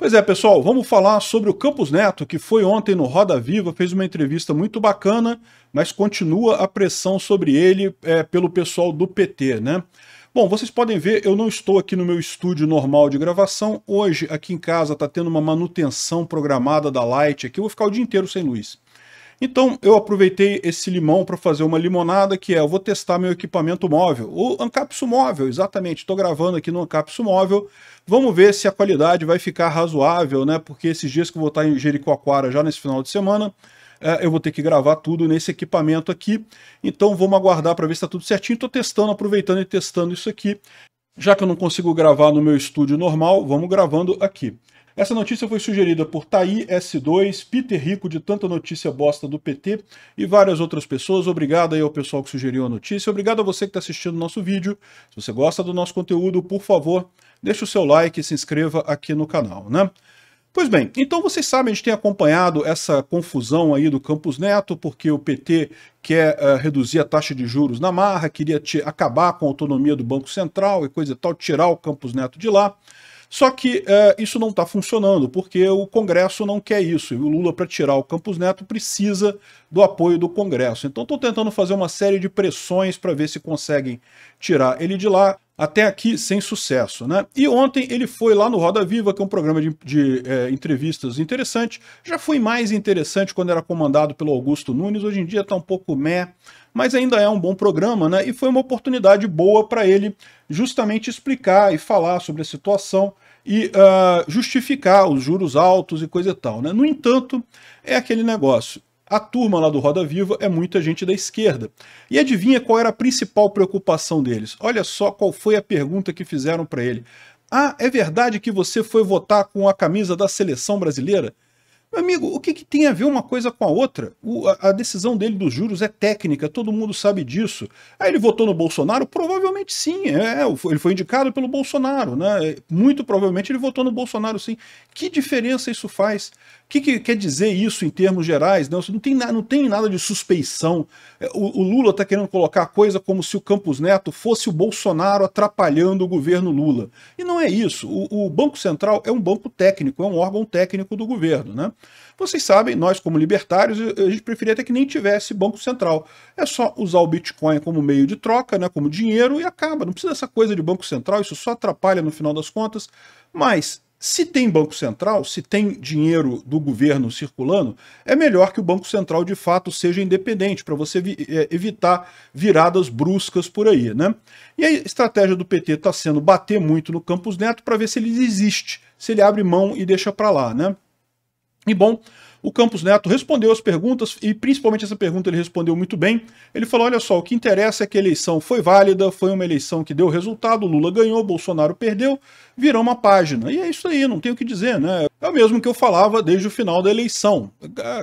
Pois é, pessoal, vamos falar sobre o Campos Neto, que foi ontem no Roda Viva, fez uma entrevista muito bacana, mas continua a pressão sobre ele é, pelo pessoal do PT, né? Bom, vocês podem ver, eu não estou aqui no meu estúdio normal de gravação. Hoje, aqui em casa, está tendo uma manutenção programada da Light aqui. Eu vou ficar o dia inteiro sem luz. Então eu aproveitei esse limão para fazer uma limonada, que é eu vou testar meu equipamento móvel, o Ancapsu móvel, exatamente. Estou gravando aqui no Ancapsu móvel. Vamos ver se a qualidade vai ficar razoável, né? Porque esses dias que eu vou estar em Jericoacoara já nesse final de semana, é, eu vou ter que gravar tudo nesse equipamento aqui. Então vamos aguardar para ver se está tudo certinho. Estou testando, aproveitando e testando isso aqui. Já que eu não consigo gravar no meu estúdio normal, vamos gravando aqui. Essa notícia foi sugerida por Thaí S2, Peter Rico de Tanta Notícia Bosta do PT e várias outras pessoas. Obrigado aí ao pessoal que sugeriu a notícia. Obrigado a você que está assistindo o nosso vídeo. Se você gosta do nosso conteúdo, por favor, deixe o seu like e se inscreva aqui no canal, né? Pois bem, então vocês sabem, a gente tem acompanhado essa confusão aí do Campus Neto, porque o PT quer uh, reduzir a taxa de juros na marra, queria acabar com a autonomia do Banco Central e coisa e tal, tirar o Campus Neto de lá. Só que é, isso não está funcionando, porque o Congresso não quer isso. E o Lula, para tirar o Campos Neto, precisa do apoio do Congresso. Então, estou tentando fazer uma série de pressões para ver se conseguem tirar ele de lá até aqui sem sucesso. Né? E ontem ele foi lá no Roda Viva, que é um programa de, de é, entrevistas interessante. Já foi mais interessante quando era comandado pelo Augusto Nunes, hoje em dia está um pouco meh, mas ainda é um bom programa, né? E foi uma oportunidade boa para ele justamente explicar e falar sobre a situação e uh, justificar os juros altos e coisa e tal. Né? No entanto, é aquele negócio. A turma lá do Roda Viva é muita gente da esquerda. E adivinha qual era a principal preocupação deles? Olha só qual foi a pergunta que fizeram para ele. Ah, é verdade que você foi votar com a camisa da seleção brasileira? Meu amigo, o que, que, tem a ver uma coisa com a outra? O, a, a, decisão dele dos juros é técnica, todo mundo sabe disso. Aí ele votou no Bolsonaro? Provavelmente sim. É, é ele foi indicado pelo Bolsonaro, né? É, muito provavelmente ele votou no Bolsonaro sim. Que diferença isso faz? O que, que quer dizer isso em termos gerais? Não, não, tem, não tem nada de suspeição. É, o, o Lula está querendo colocar a coisa como se o Campos Neto fosse o Bolsonaro atrapalhando o governo Lula. E não é isso. O, o Banco Central é um banco técnico, é um órgão técnico do governo, né? Vocês sabem, nós como libertários, a gente preferia até que nem tivesse Banco Central. É só usar o Bitcoin como meio de troca, né, como dinheiro, e acaba. Não precisa dessa coisa de Banco Central, isso só atrapalha no final das contas. Mas se tem Banco Central, se tem dinheiro do governo circulando, é melhor que o Banco Central de fato seja independente, para você vi é, evitar viradas bruscas por aí. Né? E a estratégia do PT está sendo bater muito no Campos Neto para ver se ele desiste, se ele abre mão e deixa para lá. Né? E bom, o Campos Neto respondeu as perguntas e principalmente essa pergunta ele respondeu muito bem. Ele falou: olha só, o que interessa é que a eleição foi válida, foi uma eleição que deu resultado, Lula ganhou, Bolsonaro perdeu, virou uma página. E é isso aí, não tem o que dizer, né? É o mesmo que eu falava desde o final da eleição.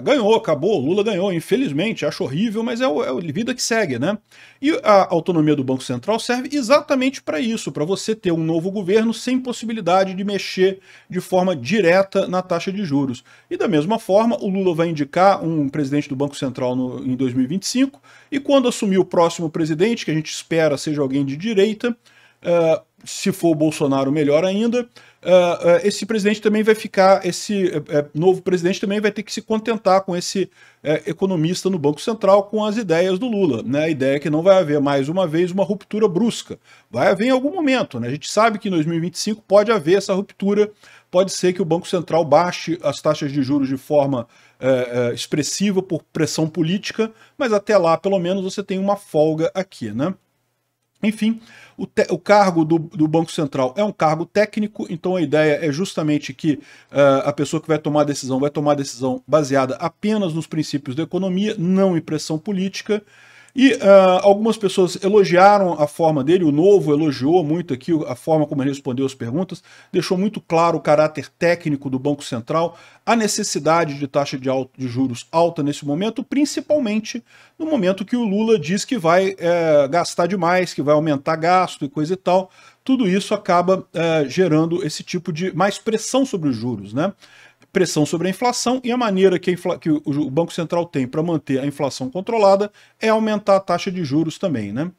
Ganhou, acabou, Lula ganhou, infelizmente, acho horrível, mas é, é a vida que segue, né? E a autonomia do Banco Central serve exatamente para isso, para você ter um novo governo sem possibilidade de mexer de forma direta na taxa de juros. E da mesma forma, o Lula vai indicar um presidente do Banco Central no, em 2025, e quando assumir o próximo presidente, que a gente espera seja alguém de direita, uh, se for o Bolsonaro, melhor ainda uh, esse presidente também vai ficar, esse uh, novo presidente também vai ter que se contentar com esse eh, economista no Banco Central com as ideias do Lula. Né? A ideia é que não vai haver mais uma vez uma ruptura brusca. Vai haver em algum momento. Né? A gente sabe que em 2025 pode haver essa ruptura. Pode ser que o Banco Central baixe as taxas de juros de forma expressiva por pressão política, mas até lá, pelo menos, você tem uma folga aqui, né? Enfim, o, o cargo do, do, Banco Central é um cargo técnico, então a ideia é justamente que uh, a pessoa que vai tomar a decisão vai tomar a decisão baseada apenas nos princípios da economia, não em pressão política. E uh, algumas pessoas elogiaram a forma dele, o novo elogiou muito aqui a forma como ele respondeu as perguntas, deixou muito claro o caráter técnico do Banco Central, a necessidade de taxa de, alto, de juros alta nesse momento, principalmente no momento que o Lula diz que vai é, gastar demais, que vai aumentar gasto e coisa e tal. Tudo isso acaba é, gerando esse tipo de mais pressão sobre os juros, né? pressão sobre a inflação e a maneira que, a que o Banco Central tem para manter a inflação controlada é aumentar a taxa de juros também, né?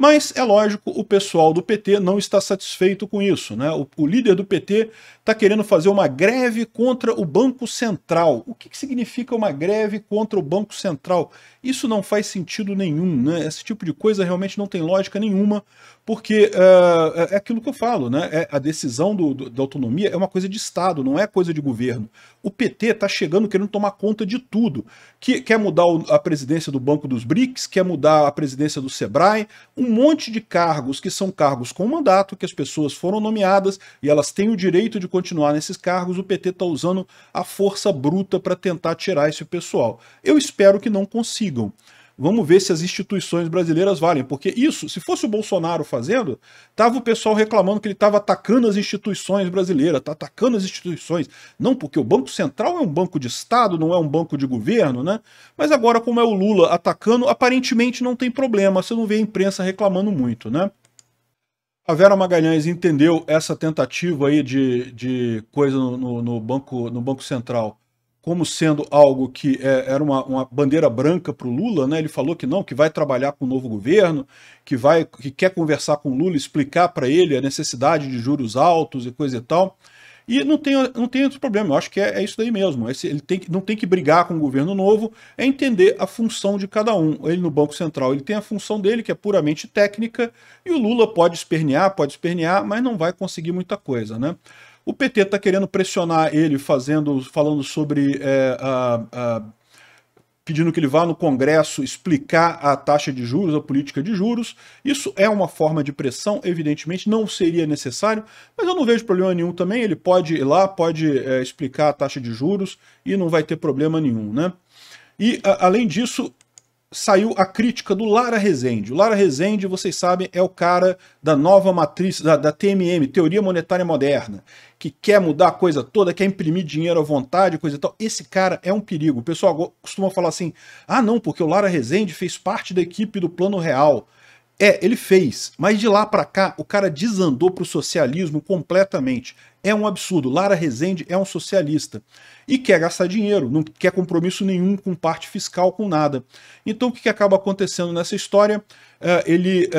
Mas, é lógico, o pessoal do PT não está satisfeito com isso. Né? O, o líder do PT está querendo fazer uma greve contra o Banco Central. O que, que, significa uma greve contra o Banco Central? Isso não faz sentido nenhum. Né? Esse tipo de coisa realmente não tem lógica nenhuma, porque uh, é aquilo que eu falo, né? É, a decisão do, do, da autonomia é uma coisa de Estado, não é coisa de governo. O PT está chegando querendo tomar conta de tudo. Que, quer mudar o, a presidência do Banco dos BRICS, quer mudar a presidência do SEBRAE, um um monte de cargos que são cargos com mandato, que as pessoas foram nomeadas e elas têm o direito de continuar nesses cargos. O PT está usando a força bruta para tentar tirar esse pessoal. Eu espero que não consigam. Vamos ver se as instituições brasileiras valem, porque isso, se fosse o Bolsonaro fazendo, tava o pessoal reclamando que ele estava atacando as instituições brasileiras, tá atacando as instituições. Não, porque o Banco Central é um banco de Estado, não é um banco de governo, né? Mas agora, como é o Lula atacando, aparentemente não tem problema, você não vê a imprensa reclamando muito, né? A Vera Magalhães entendeu essa tentativa aí de, de coisa no, no, no banco, no Banco Central como sendo algo que é, era uma, uma, bandeira branca para o Lula, né? Ele falou que não, que vai trabalhar com o novo governo, que vai, que quer conversar com o Lula, explicar para ele a necessidade de juros altos e coisa e tal. E não tem, não tem outro problema, eu acho que é, é isso daí mesmo. Esse, ele tem, não tem que brigar com o governo novo, é entender a função de cada um. Ele no Banco Central ele tem a função dele, que é puramente técnica, e o Lula pode espernear, pode espernear, mas não vai conseguir muita coisa, né? O PT está querendo pressionar ele, fazendo, falando sobre é, a, a, pedindo que ele vá no Congresso explicar a taxa de juros, a política de juros. Isso é uma forma de pressão, evidentemente, não seria necessário, mas eu não vejo problema nenhum também. Ele pode ir lá, pode é, explicar a taxa de juros e não vai ter problema nenhum, né? E, a, além disso, saiu a crítica do Lara Rezende. O Lara Rezende, vocês sabem, é o cara da nova matriz, da, da, TMM, Teoria Monetária Moderna, que quer mudar a coisa toda, quer imprimir dinheiro à vontade, coisa e tal. Esse cara é um perigo. O pessoal costuma falar assim, ah não, porque o Lara Rezende fez parte da equipe do Plano Real. É, ele fez, mas de lá para cá o cara desandou para o socialismo completamente é um absurdo. Lara Rezende é um socialista e quer gastar dinheiro, não quer compromisso nenhum com parte fiscal, com nada. Então o que, acaba acontecendo nessa história? É, ele está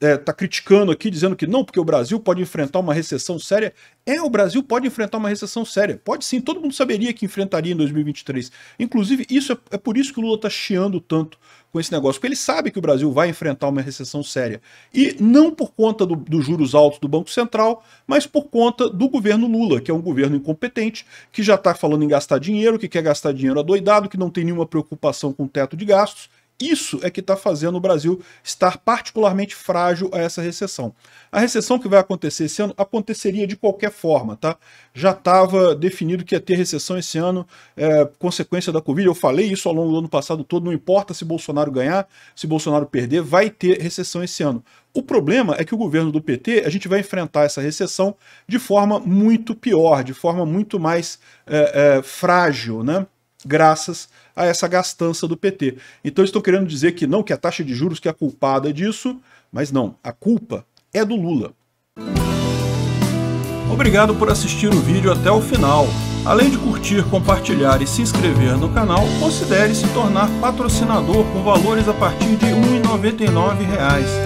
é, é, criticando aqui, dizendo que não, porque o Brasil pode enfrentar uma recessão séria. É, o Brasil pode enfrentar uma recessão séria. Pode sim, todo mundo saberia que enfrentaria em 2023. Inclusive, isso é, é por isso que o Lula está chiando tanto com esse negócio, porque ele sabe que o Brasil vai enfrentar uma recessão séria. E não por conta dos do juros altos do Banco Central, mas por conta do governo Lula, que é um governo incompetente, que já está falando em gastar dinheiro, que quer gastar dinheiro adoidado, que não tem nenhuma preocupação com o teto de gastos, isso é que está fazendo o Brasil estar particularmente frágil a essa recessão. A recessão que vai acontecer esse ano aconteceria de qualquer forma, tá? Já estava definido que ia ter recessão esse ano, é, consequência da Covid. Eu falei isso ao longo do ano passado todo. Não importa se Bolsonaro ganhar, se Bolsonaro perder, vai ter recessão esse ano. O problema é que o governo do PT, a gente vai enfrentar essa recessão de forma muito pior, de forma muito mais é, é, frágil, né? graças a essa gastança do PT. Então estou querendo dizer que não que a taxa de juros que é culpada disso, mas não, a culpa é do Lula. Obrigado por assistir o vídeo até o final. Além de curtir, compartilhar e se inscrever no canal, considere se tornar patrocinador com valores a partir de R$ 1,99